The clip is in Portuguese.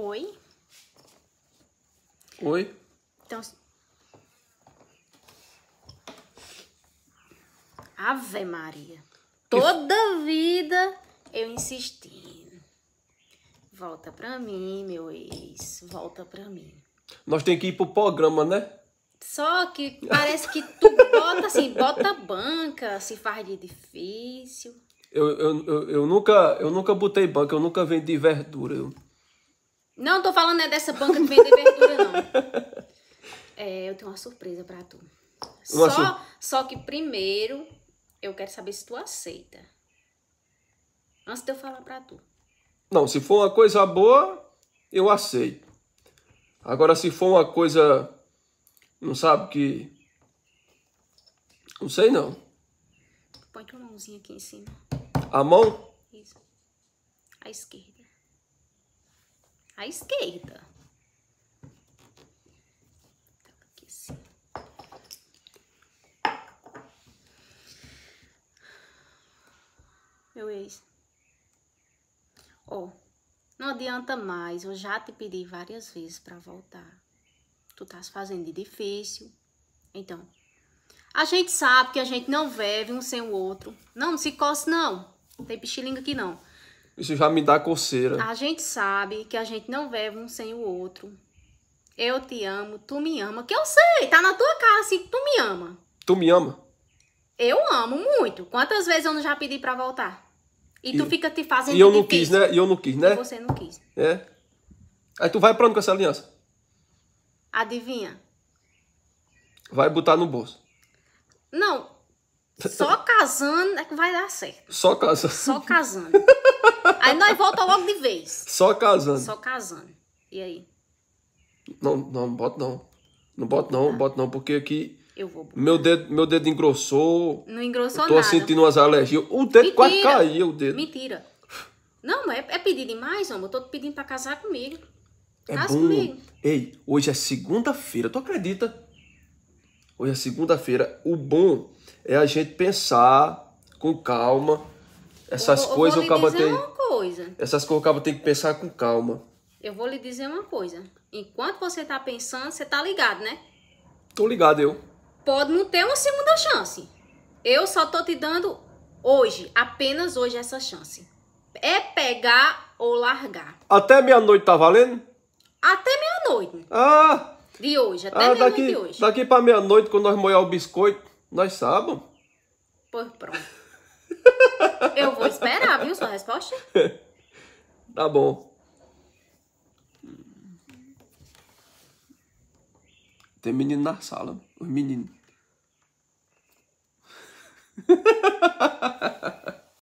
oi. Oi? Então. Ave Maria. Toda que... vida eu insisti. Volta pra mim, meu ex. Volta pra mim. Nós tem que ir pro programa, né? Só que parece que tu bota assim, bota banca, se faz de difícil. Eu, eu, eu, eu, nunca, eu nunca botei banca, eu nunca vendi verdura. Eu... Não, tô falando é dessa banca que vende verdura, não. É, eu tenho uma surpresa pra tu. só, sur... só que primeiro eu quero saber se tu aceita. Antes de eu falar pra tu. Não, se for uma coisa boa, eu aceito. Agora, se for uma coisa. Não sabe que. Não sei não. Põe tua mãozinha aqui em cima. A mão? Isso. A esquerda à esquerda. Meu ex. Ó, oh, não adianta mais, eu já te pedi várias vezes para voltar. Tu estás fazendo de difícil. Então, a gente sabe que a gente não vive um sem o outro. Não, não se coce, não. Não tem pichilinga aqui, não. Isso já me dá coceira. A gente sabe que a gente não vive um sem o outro. Eu te amo, tu me ama. Que eu sei, tá na tua cara assim, tu me ama. Tu me ama? Eu amo muito. Quantas vezes eu não já pedi para voltar? E, e, tu fica te fazendo E eu não difícil. quis, né? E eu não quis, né? E você não quis. É. Aí tu vai pra onde com essa aliança? Adivinha? Vai botar no bolso. Não. Só casando é que vai dar certo. Só casando. Só casando. Aí nós volta logo de vez. Só casando. Só casando. E aí? Não, não, bota não. Não bota não, ah. bota não, porque aqui eu vou botar. Meu dedo, meu dedo engrossou. Não engrossou tô nada. Tô sentindo umas alergias. O dedo Mentira. quase caiu o dedo. Mentira. Não, é, é pedir demais, amor. Eu tô pedindo pra casar comigo. É Casa bom. comigo. Ei, hoje é segunda-feira. Tu acredita? Hoje é segunda-feira. O bom é a gente pensar com calma essas eu, coisas. Eu, eu acabo uma coisa. Essas coisas o tem que pensar com calma. Eu vou lhe dizer uma coisa. Enquanto você tá pensando, você tá ligado, né? Tô ligado, eu. Pode não ter uma segunda chance. Eu só tô te dando hoje, apenas hoje, essa chance. É pegar ou largar. Até meia-noite tá valendo? Até meia-noite. Ah! De hoje, até ah, meia-noite de hoje. Daqui pra meia-noite, quando nós moer o biscoito, nós sabemos. Pois pronto. Eu vou esperar, viu, sua resposta? Tá bom. Tem menino na sala, os meninos.